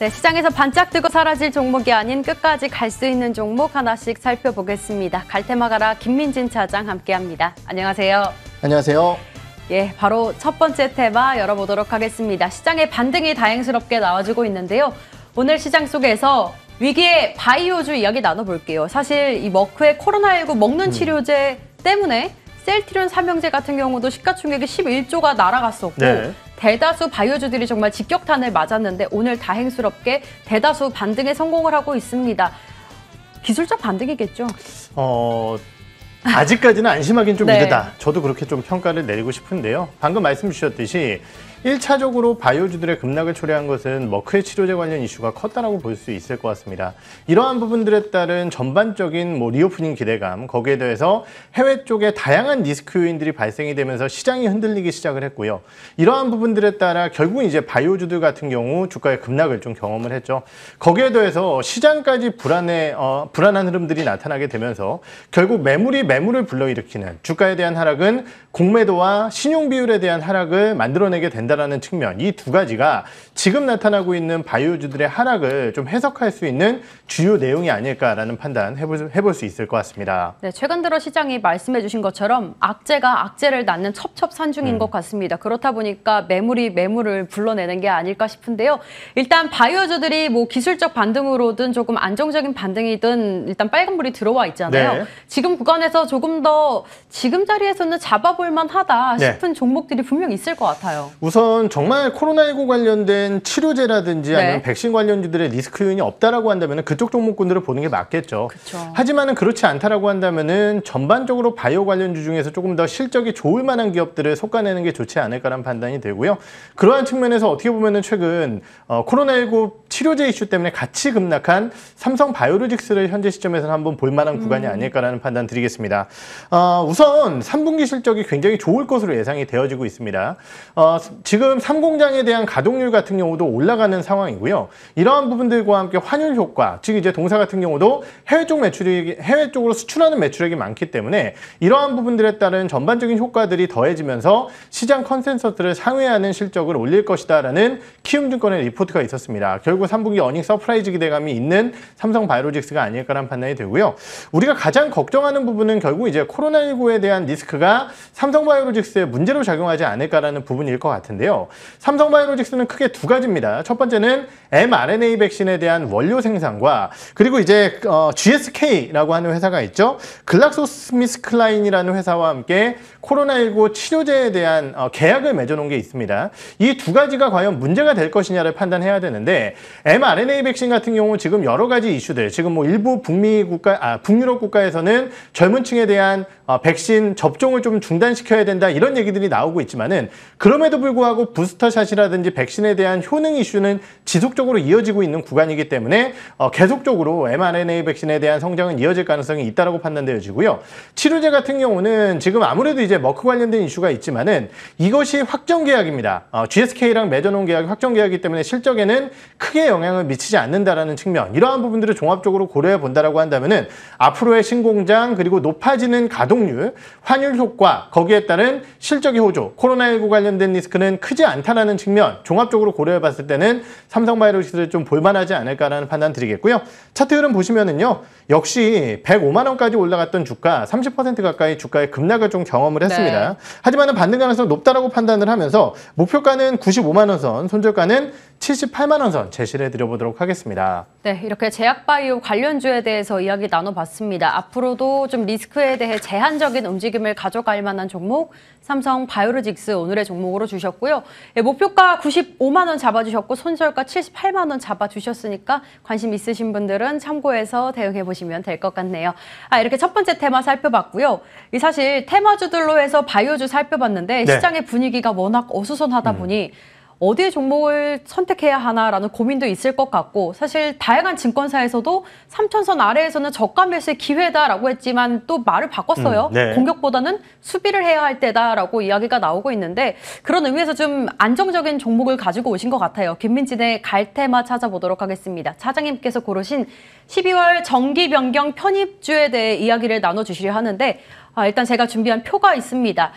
네, 시장에서 반짝 뜨고 사라질 종목이 아닌 끝까지 갈 수 있는 종목 하나씩 살펴보겠습니다. 갈테마가라 김민진 차장 함께합니다. 안녕하세요. 안녕하세요. 예, 바로 첫 번째 테마 열어보도록 하겠습니다. 시장의 반등이 다행스럽게 나와주고 있는데요. 오늘 시장 속에서 위기의 바이오주 이야기 나눠볼게요. 사실 이 머크의 코로나19 먹는 음. 치료제 음. 때문에 셀트리 삼형제 같은 경우도 시가총액이 11조가 날아갔었고 네. 대다수 바이오주들이 정말 직격탄을 맞았는데 오늘 다행스럽게 대다수 반등에 성공을 하고 있습니다. 기술적 반등이겠죠? 어... 아직까지는 안심하긴 좀 네. 이르다. 저도 그렇게 좀 평가를 내리고 싶은데요. 방금 말씀 주셨듯이 1차적으로 바이오주들의 급락을 초래한 것은 머크의 뭐 치료제 관련 이슈가 컸다라고 볼 수 있을 것 같습니다. 이러한 부분들에 따른 전반적인 뭐 리오프닝 기대감, 거기에 대해서 해외 쪽에 다양한 리스크 요인들이 발생이 되면서 시장이 흔들리기 시작을 했고요. 이러한 부분들에 따라 결국 은 이제 바이오주들 같은 경우 주가의 급락을 좀 경험을 했죠. 거기에 더해서 시장까지 불안해, 어, 불안한 흐름들이 나타나게 되면서 결국 매물이 매 매물을 불러일으키는 주가에 대한 하락은 공매도와 신용 비율에 대한 하락을 만들어내게 된다는 측면 이 두 가지가 지금 나타나고 있는 바이오주들의 하락을 좀 해석할 수 있는 주요 내용이 아닐까라는 판단 해볼, 해볼 수 있을 것 같습니다. 네, 최근 들어 시장이 말씀해주신 것처럼 악재가 악재를 낳는 첩첩산중인 음. 것 같습니다. 그렇다 보니까 매물이 매물을 불러내는 게 아닐까 싶은데요. 일단 바이오주들이 뭐 기술적 반등으로든 조금 안정적인 반등이든 일단 빨간불이 들어와 있잖아요. 네. 지금 구간에서 그래서 조금 더 지금 자리에서는 잡아볼 만하다 네. 싶은 네. 종목들이 분명 있을 것 같아요. 우선 정말 코로나19 관련된 치료제라든지 네. 아니면 백신 관련주들의 리스크 요인이 없다라고 한다면 그쪽 종목군들을 보는 게 맞겠죠. 그쵸. 하지만 그렇지 않다라고 한다면 전반적으로 바이오 관련주 중에서 조금 더 실적이 좋을 만한 기업들을 솎아내는게 좋지 않을까라는 판단이 되고요. 그러한 측면에서 어떻게 보면 최근 어, 코로나19 치료제 이슈 때문에 같이 급락한 삼성 바이오로직스를 현재 시점에서는 한번 볼 만한 음. 구간이 아닐까라는 판단 드리겠습니다. 있습니다. 어, 우선 3분기 실적이 굉장히 좋을 것으로 예상이 되어지고 있습니다. 어, 지금 3공장에 대한 가동률 같은 경우도 올라가는 상황이고요. 이러한 부분들과 함께 환율 효과, 즉 이제 동사 같은 경우도 해외 쪽 매출이 해외 쪽으로 수출하는 매출액이 많기 때문에 이러한 부분들에 따른 전반적인 효과들이 더해지면서 시장 컨센서스를 상회하는 실적을 올릴 것이다라는 키움증권의 리포트가 있었습니다. 결국 3분기 어닝 서프라이즈 기대감이 있는 삼성 바이오직스가 아닐까라는 판단이 되고요. 우리가 가장 걱정하는 부분은 것은 결국 이제 코로나19에 대한 리스크가 삼성바이오로직스의 문제로 작용하지 않을까라는 부분일 것 같은데요. 삼성바이오로직스는 크게 두 가지입니다. 첫 번째는 mRNA 백신에 대한 원료 생산과 그리고 이제 어, GSK라고 하는 회사가 있죠. 글락소스미스클라인이라는 회사와 함께 코로나19 치료제에 대한 어, 계약을 맺어놓은 게 있습니다. 이 두 가지가 과연 문제가 될 것이냐를 판단해야 되는데 mRNA 백신 같은 경우 지금 여러 가지 이슈들 지금 뭐 일부 북미 국가 아 북유럽 국가에서는 젊은 층에 대한 어, 백신 접종을 좀 중단시켜야 된다 이런 얘기들이 나오고 있지만은 그럼에도 불구하고 부스터샷이라든지 백신에 대한 효능 이슈는 지속적으로 이어지고 있는 구간이기 때문에 어, 계속적으로 mRNA 백신에 대한 성장은 이어질 가능성이 있다고 판단되어지고요. 치료제 같은 경우는 지금 아무래도 이제 네, 머크 관련된 이슈가 있지만은 이것이 확정 계약입니다. 어, GSK랑 맺어놓은 계약이 확정 계약이기 때문에 실적에는 크게 영향을 미치지 않는다라는 측면 이러한 부분들을 종합적으로 고려해 본다라고 한다면은 앞으로의 신공장 그리고 높아지는 가동률, 환율 효과 거기에 따른 실적의 호조, 코로나19 관련된 리스크는 크지 않다라는 측면 종합적으로 고려해 봤을 때는 삼성바이오스를좀 볼만하지 않을까라는 판단 드리겠고요. 차트 흐름 보시면은요. 역시 105만 원까지 올라갔던 주가 30% 가까이 주가의 급락을 좀 경험을 포함을 네. 했습니다. 네. 하지만 받는 가능성이 높다라고 판단을 하면서 목표가는 95만 원 선, 손절가는 78만 원 선 제시를 해드려보도록 하겠습니다. 네, 이렇게 제약바이오 관련주에 대해서 이야기 나눠봤습니다. 앞으로도 좀 리스크에 대해 제한적인 움직임을 가져갈 만한 종목 삼성 바이오로직스 오늘의 종목으로 주셨고요. 예, 목표가 95만 원 잡아주셨고 손절가 78만 원 잡아주셨으니까 관심 있으신 분들은 참고해서 대응해보시면 될 것 같네요. 아, 이렇게 첫 번째 테마 살펴봤고요. 이 사실 테마주들로 진로에서 바이오주 살펴봤는데 네. 시장의 분위기가 워낙 어수선하다 음. 보니 어디에 종목을 선택해야 하나라는 고민도 있을 것 같고 사실 다양한 증권사에서도 3천선 아래에서는 저가 매수의 기회다라고 했지만 또 말을 바꿨어요. 음, 네. 공격보다는 수비를 해야 할 때다라고 이야기가 나오고 있는데 그런 의미에서 좀 안정적인 종목을 가지고 오신 것 같아요. 김민진의 갈테마 찾아보도록 하겠습니다. 차장님께서 고르신 12월 정기 변경 편입주에 대해 이야기를 나눠주시려 하는데 아, 일단 제가 준비한 표가 있습니다.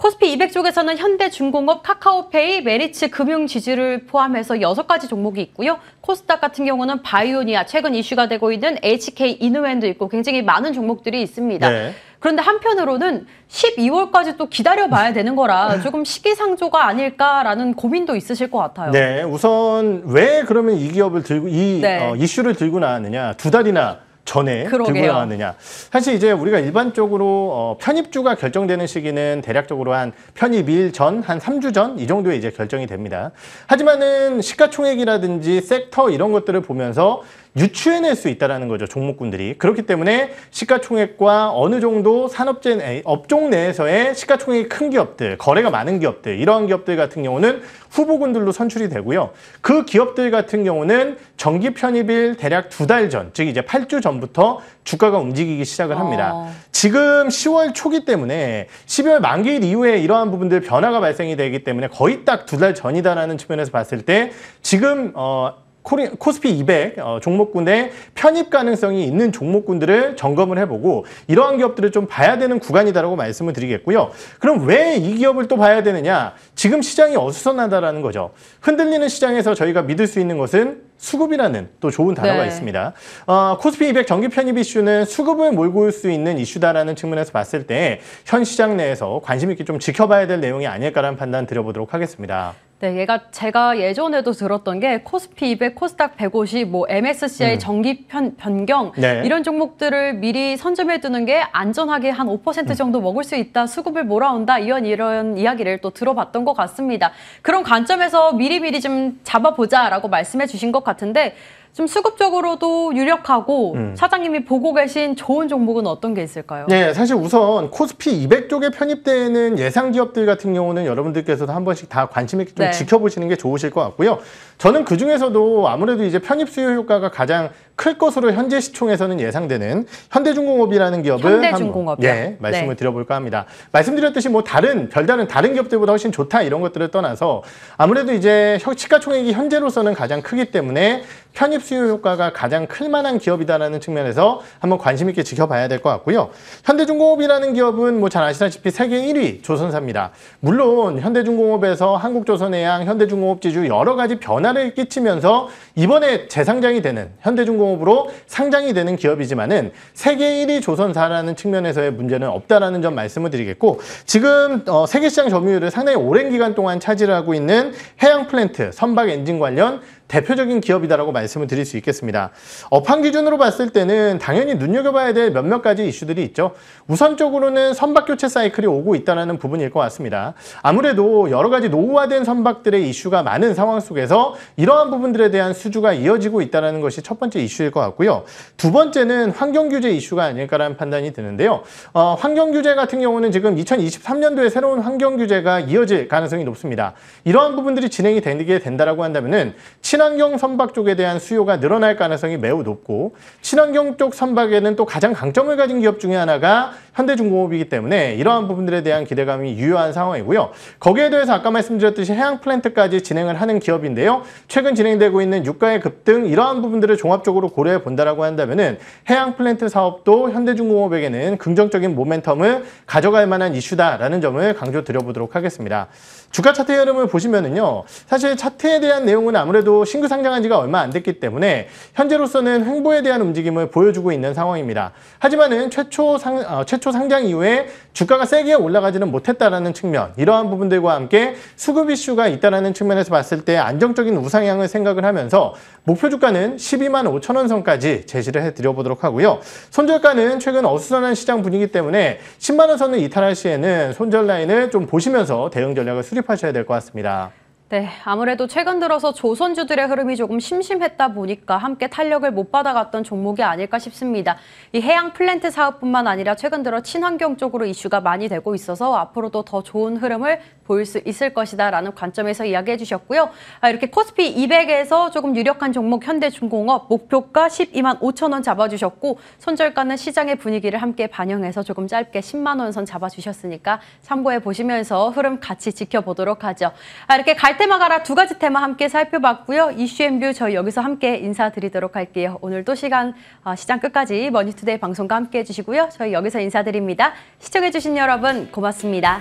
코스피 200쪽에서는 현대중공업, 카카오페이, 메리츠 금융지주를 포함해서 여섯 가지 종목이 있고요. 코스닥 같은 경우는 바이오니아, 최근 이슈가 되고 있는 HK 이누엔도 있고 굉장히 많은 종목들이 있습니다. 네. 그런데 한편으로는 12월까지 또 기다려봐야 되는 거라 조금 시기상조가 아닐까라는 고민도 있으실 것 같아요. 네, 우선 왜 그러면 이 기업을 들고 이 네. 어, 이슈를 들고 나왔느냐 두 달이나 전에 그러게요. 들고 나왔느냐. 사실 이제 우리가 일반적으로 어, 편입주가 결정되는 시기는 대략적으로 한 편입일 전, 한 3주 전 이 정도에 이제 결정이 됩니다. 하지만은 시가총액이라든지 섹터 이런 것들을 보면서 유추해낼 수 있다는 거죠. 종목군들이. 그렇기 때문에 시가총액과 어느 정도 산업재 업종 내에서의 시가총액이 큰 기업들, 거래가 많은 기업들, 이러한 기업들 같은 경우는 후보군들로 선출이 되고요. 그 기업들 같은 경우는 정기 편입일 대략 두 달 전, 즉 이제 8주 전부터 주가가 움직이기 시작을 합니다. 어... 지금 10월 초기 때문에 12월 만기일 이후에 이러한 부분들 변화가 발생이 되기 때문에 거의 딱 두 달 전이다라는 측면에서 봤을 때 지금 어 코스피 200 어, 종목군의 편입 가능성이 있는 종목군들을 점검을 해보고 이러한 기업들을 좀 봐야 되는 구간이다라고 말씀을 드리겠고요. 그럼 왜 이 기업을 또 봐야 되느냐? 지금 시장이 어수선하다라는 거죠. 흔들리는 시장에서 저희가 믿을 수 있는 것은 수급이라는 또 좋은 단어가 네. 있습니다. 어, 코스피 200 정기 편입 이슈는 수급을 몰고 올 수 있는 이슈다라는 측면에서 봤을 때 현 시장 내에서 관심 있게 좀 지켜봐야 될 내용이 아닐까라는 판단 드려보도록 하겠습니다. 네, 얘가 제가 예전에도 들었던 게 코스피 200, 코스닥 150, 뭐 MSCI 음. 정기 편, 변경 네. 이런 종목들을 미리 선점해 두는 게 안전하게 한5% 음. 정도 음. 먹을 수 있다, 수급을 몰아온다 이런 이런 이야기를 또 들어봤던 것 같습니다. 그런 관점에서 미리미리 좀 잡아보자라고 말씀해 주신 것 같은데 좀 수급적으로도 유력하고 음. 사장님이 보고 계신 좋은 종목은 어떤 게 있을까요? 네, 사실 우선 코스피 200 쪽에 편입되는 예상 기업들 같은 경우는 여러분들께서도 한 번씩 다 관심 있게 좀 네. 지켜보시는 게 좋으실 것 같고요. 저는 그 중에서도 아무래도 이제 편입 수요 효과가 가장 클 것으로 현재 시총에서는 예상되는 현대중공업이라는 기업을 현대중공업이요. 예, 말씀을 네. 드려볼까 합니다. 말씀드렸듯이 뭐 다른 별다른 다른 기업들보다 훨씬 좋다 이런 것들을 떠나서 아무래도 이제 시가총액이 현재로서는 가장 크기 때문에 편입 수요 효과가 가장 클 만한 기업이다라는 측면에서 한번 관심 있게 지켜봐야 될 것 같고요. 현대중공업이라는 기업은 뭐 잘 아시다시피 세계 1위 조선사입니다. 물론 현대중공업에서 한국조선해양, 현대중공업지주 여러 가지 변화를 끼치면서 이번에 재상장이 되는 현대중공업 상호업으로 상장이 되는 기업이지만은 세계 1위 조선사라는 측면에서의 문제는 없다라는 점 말씀을 드리겠고 지금 어, 세계 시장 점유율을 상당히 오랜 기간 동안 차지 하고 있는 해양 플랜트, 선박 엔진 관련 대표적인 기업이다라고 말씀을 드릴 수 있겠습니다. 업황 기준으로 봤을 때는 당연히 눈여겨봐야 될 몇몇 가지 이슈들이 있죠. 우선적으로는 선박 교체 사이클이 오고 있다는 부분일 것 같습니다. 아무래도 여러 가지 노후화된 선박들의 이슈가 많은 상황 속에서 이러한 부분들에 대한 수주가 이어지고 있다는 것이 첫 번째 이슈일 것 같고요. 두 번째는 환경 규제 이슈가 아닐까라는 판단이 드는데요. 어, 환경 규제 같은 경우는 지금 2023년도에 새로운 환경 규제가 이어질 가능성이 높습니다. 이러한 부분들이 진행이 되게 된다고 한다면은 친 친환경 선박 쪽에 대한 수요가 늘어날 가능성이 매우 높고 친환경 쪽 선박에는 또 가장 강점을 가진 기업 중에 하나가 현대중공업이기 때문에 이러한 부분들에 대한 기대감이 유효한 상황이고요. 거기에 대해서 아까 말씀드렸듯이 해양 플랜트까지 진행을 하는 기업인데요. 최근 진행되고 있는 유가의 급등 이러한 부분들을 종합적으로 고려해 본다라고 한다면은 해양 플랜트 사업도 현대중공업에게는 긍정적인 모멘텀을 가져갈 만한 이슈다라는 점을 강조 드려보도록 하겠습니다. 주가 차트 흐름을 보시면은요. 사실 차트에 대한 내용은 아무래도 신규 상장한 지가 얼마 안 됐기 때문에 현재로서는 횡보에 대한 움직임을 보여주고 있는 상황입니다. 하지만은 최초 상, 어, 최초 상장 이후에 주가가 세게 올라가지는 못했다라는 측면, 이러한 부분들과 함께 수급 이슈가 있다라는 측면에서 봤을 때 안정적인 우상향을 생각을 하면서 목표 주가는 12만 5천 원 선까지 제시를 해드려보도록 하고요. 손절가는 최근 어수선한 시장 분위기 때문에 10만 원 선을 이탈할 시에는 손절 라인을 좀 보시면서 대응 전략을 수립하셔야 될 것 같습니다. 네, 아무래도 최근 들어서 조선주들의 흐름이 조금 심심했다 보니까 함께 탄력을 못 받아갔던 종목이 아닐까 싶습니다. 이 해양 플랜트 사업뿐만 아니라 최근 들어 친환경 쪽으로 이슈가 많이 되고 있어서 앞으로도 더 좋은 흐름을 보일 수 있을 것이다 라는 관점에서 이야기해 주셨고요. 아, 이렇게 코스피 200에서 조금 유력한 종목 현대중공업 목표가 12만 5천 원 잡아주셨고 손절가는 시장의 분위기를 함께 반영해서 조금 짧게 10만 원 선 잡아주셨으니까 참고해 보시면서 흐름 같이 지켜보도록 하죠. 아, 이렇게 갈 테마 가라 두 가지 테마 함께 살펴봤고요. 이슈앤뷰 저희 여기서 함께 인사드리도록 할게요. 오늘도 시간 어, 시장 끝까지 머니투데이 방송과 함께 해주시고요. 저희 여기서 인사드립니다. 시청해주신 여러분 고맙습니다.